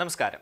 നമസ്കാരം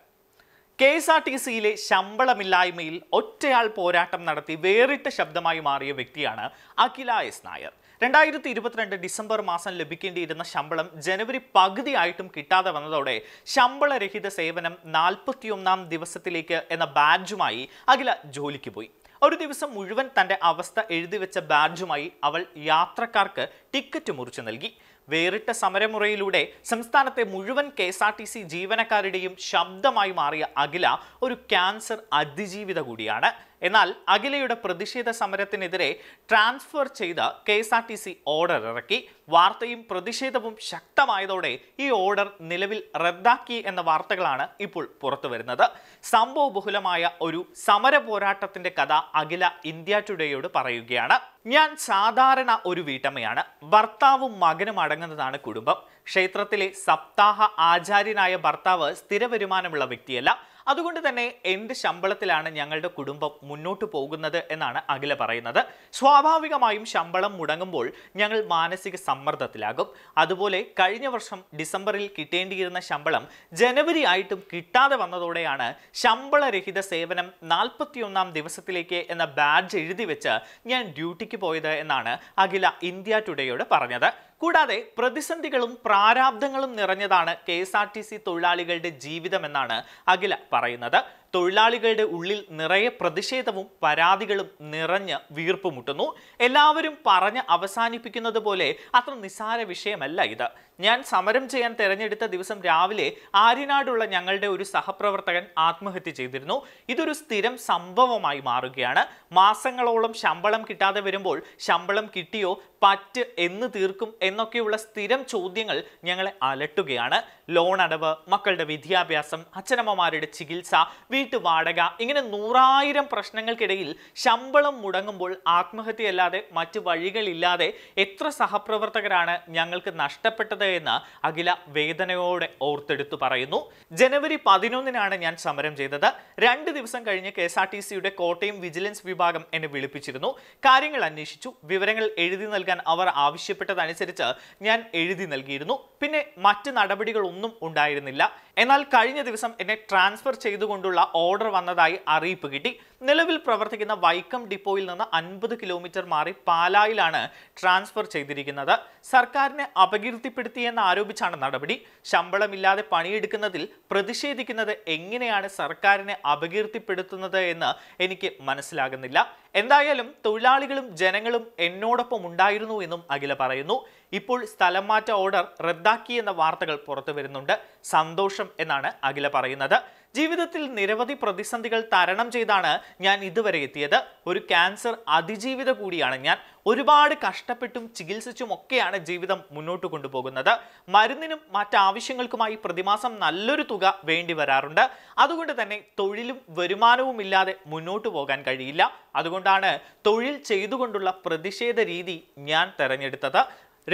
K S R T സിയിലെ ശമ്പളമില്ലായ്മയിൽ ഒറ്റയാൾ പോരാട്ടം നടത്തി വേറിട്ട ശബ്ദമായി മാറിയ വ്യക്തിയാണ് അഖില എസ് നായർ രണ്ടായിരത്തി ഇരുപത്തിരണ്ട് ഡിസംബർ മാസം ലഭിക്കേണ്ടിയിരുന്ന ശമ്പളം ജനുവരി പകുതിയായിട്ടും കിട്ടാതെ വന്നതോടെ ശമ്പളരഹിത സേവനം നാൽപ്പത്തിയൊന്നാം ദിവസത്തിലേക്ക് എന്ന ബാഡ്ജുമായി അഖില ജോലിക്ക് പോയി ഒരു ദിവസം മുഴുവൻ തൻ്റെ അവസ്ഥ എഴുതി വെച്ച ബാഡ്ജുമായി അവൾ യാത്രക്കാർക്ക് ടിക്കറ്റ് മുറിച്ചു നൽകി വേറിട്ട സമരമുറയിലൂടെ സംസ്ഥാനത്തെ മുഴുവൻ K S R T C ജീവനക്കാരുടെയും ശബ്ദമായി മാറിയ അഖില ഒരു ക്യാൻസർ അതിജീവിത കൂടിയാണ് എന്നാൽ അഖിലയുടെ പ്രതിഷേധ സമരത്തിനെതിരെ ട്രാൻസ്ഫർ ചെയ്ത K S R T C order ഇറക്കി വാർത്തയും പ്രതിഷേധവും ശക്തമായതോടെ ഈ ഓർഡർ നിലവിൽ റദ്ദാക്കി എന്ന വാർത്തകളാണ് ഇപ്പോൾ പുറത്തു വരുന്നത് സംഭവബഹുലമായ ഒരു സമര പോരാട്ടത്തിന്റെ കഥ അഖില ഇന്ത്യ ടുഡേയോട് പറയുകയാണ് ഞാൻ സാധാരണ ഒരു വീട്ടമ്മയാണ് ഭർത്താവും മകനും അടങ്ങുന്നതാണ് കുടുംബം ക്ഷേത്രത്തിലെ സപ്താഹ ആചാര്യനായ ഭർത്താവ് സ്ഥിര വരുമാനമുള്ള വ്യക്തിയല്ല അതുകൊണ്ട് തന്നെ എന്ത് ശമ്പളത്തിലാണ് ഞങ്ങളുടെ കുടുംബം മുന്നോട്ട് പോകുന്നത് എന്നാണ് അഖില പറയുന്നത് സ്വാഭാവികമായും ശമ്പളം മുടങ്ങുമ്പോൾ ഞങ്ങൾ മാനസിക സമ്മർദ്ദത്തിലാകും അതുപോലെ കഴിഞ്ഞ വർഷം ഡിസംബറിൽ കിട്ടേണ്ടിയിരുന്ന ശമ്പളം ജനുവരി ആയിട്ടും കിട്ടാതെ വന്നതോടെയാണ് ശമ്പളരഹിത സേവനം നാൽപ്പത്തിയൊന്നാം ദിവസത്തിലേക്ക് എന്ന ബാഡ്ജ് എഴുതി വെച്ച് ഞാൻ ഡ്യൂട്ടിക്ക് പോയത് എന്നാണ് അഖില ഇന്ത്യ ടുഡേയോട് പറഞ്ഞത് കൂടാതെ പ്രതിസന്ധികളും പ്രാരാബ്ദങ്ങളും നിറഞ്ഞതാണ് K S R T C തൊഴിലാളികളുടെ ജീവിതമെന്നാണ് അഖില പറയുന്നത് തൊഴിലാളികളുടെ ഉള്ളിൽ നിറയെ പ്രതിഷേധവും പരാതികളും നിറഞ്ഞ് വീർപ്പുമുട്ടുന്നു എല്ലാവരും പറഞ്ഞ് അവസാനിപ്പിക്കുന്നത് പോലെ അത്ര നിസ്സാര വിഷയമല്ല ഇത് ഞാൻ സമരം ചെയ്യാൻ തെരഞ്ഞെടുത്ത ദിവസം രാവിലെ ആര്യനാടുള്ള ഞങ്ങളുടെ ഒരു സഹപ്രവർത്തകൻ ആത്മഹത്യ ചെയ്തിരുന്നു ഇതൊരു സ്ഥിരം സംഭവമായി മാറുകയാണ് മാസങ്ങളോളം ശമ്പളം കിട്ടാതെ വരുമ്പോൾ ശമ്പളം കിട്ടിയോ പറ്റ് എന്ന് തീർക്കും എന്നൊക്കെയുള്ള സ്ഥിരം ചോദ്യങ്ങൾ ഞങ്ങളെ അലട്ടുകയാണ് ലോൺ അടവ് മക്കളുടെ വിദ്യാഭ്യാസം അച്ഛനമ്മമാരുടെ ചികിത്സ വീട്ടുവാടക ഇങ്ങനെ നൂറായിരം പ്രശ്നങ്ങൾക്കിടയിൽ ശമ്പളം മുടങ്ങുമ്പോൾ ആത്മഹത്യയല്ലാതെ മറ്റു വഴികളില്ലാതെ എത്ര സഹപ്രവർത്തകരാണ് ഞങ്ങൾക്ക് നഷ്ടപ്പെട്ടത് എന്ന് അഖില വേദനയോടെ ഓർത്തെടുത്തു പറയുന്നു ജനുവരി പതിനൊന്നിനാണ് ഞാൻ സമരം ചെയ്തത് രണ്ട് ദിവസം കഴിഞ്ഞ് കെ എസ് ആർ ടി സിയുടെ കോട്ടയം വിജിലൻസ് വിഭാഗം എന്നെ വിളിപ്പിച്ചിരുന്നു കാര്യങ്ങൾ അന്വേഷിച്ചു വിവരങ്ങൾ എഴുതി നൽകാൻ അവർ ആവശ്യപ്പെട്ടതനുസരിച്ച് ഞാൻ എഴുതി നൽകിയിരുന്നു പിന്നെ മറ്റ് നടപടികൾ ഒന്നും ഉണ്ടായിരുന്നില്ല എന്നാൽ കഴിഞ്ഞ ദിവസം എന്നെ ട്രാൻസ്ഫർ ചെയ്തുകൊണ്ടുള്ള ഓർഡർ വന്നതായി അറിയിപ്പ് കിട്ടി നിലവിൽ പ്രവർത്തിക്കുന്ന വൈക്കം ഡിപ്പോയിൽ നിന്ന് അൻപത് കിലോമീറ്റർ മാറി പാലായിലാണ് ട്രാൻസ്ഫർ ചെയ്തിരിക്കുന്നത് സർക്കാരിനെ അപകീർത്തിപ്പെടുത്തിയെന്ന് ആരോപിച്ചാണ് നടപടി ശമ്പളമില്ലാതെ പണിയെടുക്കുന്നതിൽ പ്രതിഷേധിക്കുന്നത് എങ്ങനെയാണ് സർക്കാരിനെ അപകീർത്തിപ്പെടുത്തുന്നത് എന്ന് എനിക്ക് മനസ്സിലാകുന്നില്ല എന്തായാലും തൊഴിലാളികളും ജനങ്ങളും എന്നോടൊപ്പം ഉണ്ടായിരുന്നു എന്നും അഖില പറയുന്നു ഇപ്പോൾ സ്ഥലം മാറ്റ ഓർഡർ റദ്ദാക്കി എന്ന വാർത്തകൾ പുറത്തു വരുന്നുണ്ട് സന്തോഷം എന്നാണ് അഖില പറയുന്നത് ജീവിതത്തിൽ നിരവധി പ്രതിസന്ധികൾ തരണം ചെയ്താണ് ഞാൻ ഇതുവരെ എത്തിയത് ഒരു ക്യാൻസർ അതിജീവിത കൂടിയാണ് ഞാൻ ഒരുപാട് കഷ്ടപ്പെട്ടും ചികിത്സിച്ചും ഒക്കെയാണ് ജീവിതം മുന്നോട്ട് കൊണ്ടുപോകുന്നത് മരുന്നിനും മറ്റാവശ്യങ്ങൾക്കുമായി പ്രതിമാസം നല്ലൊരു തുക വേണ്ടി വരാറുണ്ട് അതുകൊണ്ട് തന്നെ തൊഴിലും വരുമാനവും ഇല്ലാതെ മുന്നോട്ട് പോകാൻ കഴിയില്ല അതുകൊണ്ടാണ് തൊഴിൽ ചെയ്തുകൊണ്ടുള്ള പ്രതിഷേധ രീതി ഞാൻ തെരഞ്ഞെടുത്തത്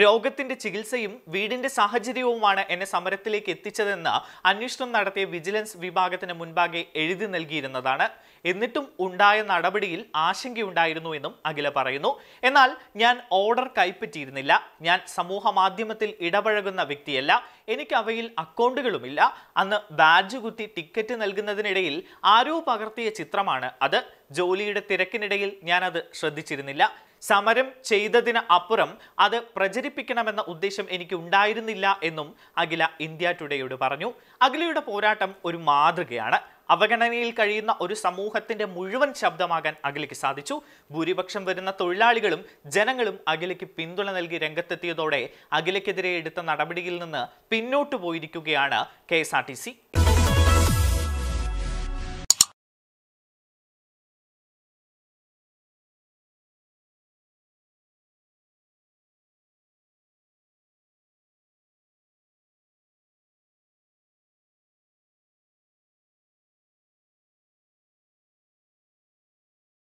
രോഗത്തിന്റെ ചികിത്സയും വീടിന്റെ സാഹചര്യവുമാണ് എന്നെ സമരത്തിലേക്ക് എത്തിച്ചതെന്ന് അന്വേഷണം നടത്തിയ വിജിലൻസ് വിഭാഗത്തിന് മുൻപാകെ എഴുതി നൽകിയിരുന്നതാണ് എന്നിട്ടും ഉണ്ടായ നടപടിയിൽ ആശങ്കയുണ്ടായിരുന്നു എന്നും അഖില പറയുന്നു എന്നാൽ ഞാൻ ഓർഡർ കൈപ്പറ്റിയിരുന്നില്ല ഞാൻ സമൂഹ മാധ്യമത്തിൽ ഇടപഴകുന്ന വ്യക്തിയല്ല എനിക്ക് അവയിൽ അക്കൗണ്ടുകളുമില്ല അന്ന് ബാഡ്ജ് കുത്തി ടിക്കറ്റ് നൽകുന്നതിനിടയിൽ ആരോ പകർത്തിയ ചിത്രമാണ് അത് ജോലിയുടെ തിരക്കിനിടയിൽ ഞാനത് ശ്രദ്ധിച്ചിരുന്നില്ല സമരം ചെയ്തതിന് അപ്പുറം അത് പ്രചരിപ്പിക്കണമെന്ന ഉദ്ദേശം എനിക്ക് ഉണ്ടായിരുന്നില്ല എന്നും അഖില ഇന്ത്യ ടുഡേയോട് പറഞ്ഞു അഖിലയുടെ പോരാട്ടം ഒരു മാതൃകയാണ് അവഗണനയിൽ കഴിയുന്ന ഒരു സമൂഹത്തിന്റെ മുഴുവൻ ശബ്ദമാകാൻ അഖിലയ്ക്ക് സാധിച്ചു ഭൂരിപക്ഷം വരുന്ന തൊഴിലാളികളും ജനങ്ങളും അഖിലയ്ക്ക് പിന്തുണ നൽകി രംഗത്തെത്തിയതോടെ അഖിലയ്ക്കെതിരെ എടുത്ത നടപടിയിൽ നിന്ന് പിന്നോട്ടു പോയിരിക്കുകയാണ് K S R T C